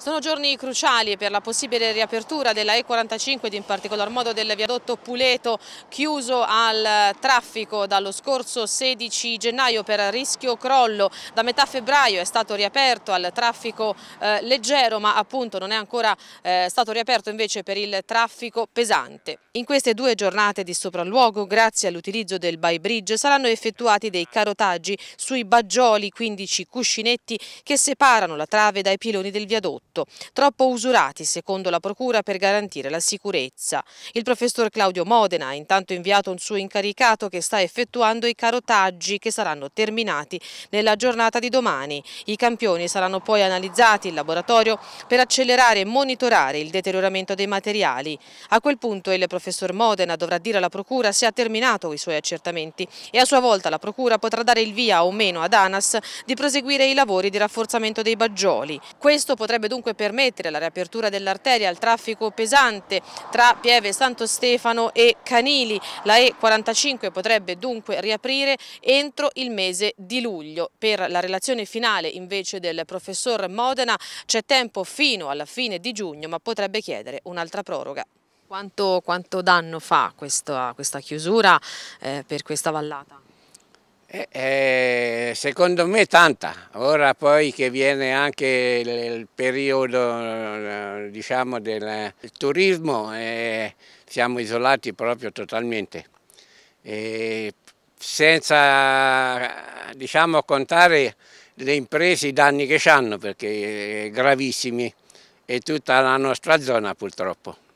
Sono giorni cruciali per la possibile riapertura della E45 ed in particolar modo del viadotto Puleto chiuso al traffico dallo scorso 16 gennaio per rischio crollo. Da metà febbraio è stato riaperto al traffico eh, leggero ma appunto non è ancora eh, stato riaperto invece per il traffico pesante. In queste due giornate di sopralluogo grazie all'utilizzo del by bridge saranno effettuati dei carotaggi sui baggioli 15 cuscinetti che separano la trave dai piloni del viadotto tutto, troppo usurati secondo la Procura per garantire la sicurezza. Il professor Claudio Modena ha intanto inviato un suo incaricato che sta effettuando i carotaggi che saranno terminati nella giornata di domani. I campioni saranno poi analizzati in laboratorio per accelerare e monitorare il deterioramento dei materiali. A quel punto il professor Modena dovrà dire alla Procura se ha terminato i suoi accertamenti e a sua volta la Procura potrà dare il via o meno ad ANAS di proseguire i lavori di rafforzamento dei baggioli. Questo potrebbe dunque dunque permettere la riapertura dell'arteria al traffico pesante tra Pieve Santo Stefano e Canili. La E45 potrebbe dunque riaprire entro il mese di luglio. Per la relazione finale invece del professor Modena c'è tempo fino alla fine di giugno ma potrebbe chiedere un'altra proroga. Quanto, quanto, danno fa questa, questa chiusura eh, per questa vallata? Eh, eh secondo me tanta, ora poi che viene anche il, il periodo eh, diciamo, del turismo eh, siamo isolati proprio totalmente, eh, senza diciamo, contare le imprese i danni che ci hanno perché eh, gravissimi e tutta la nostra zona purtroppo.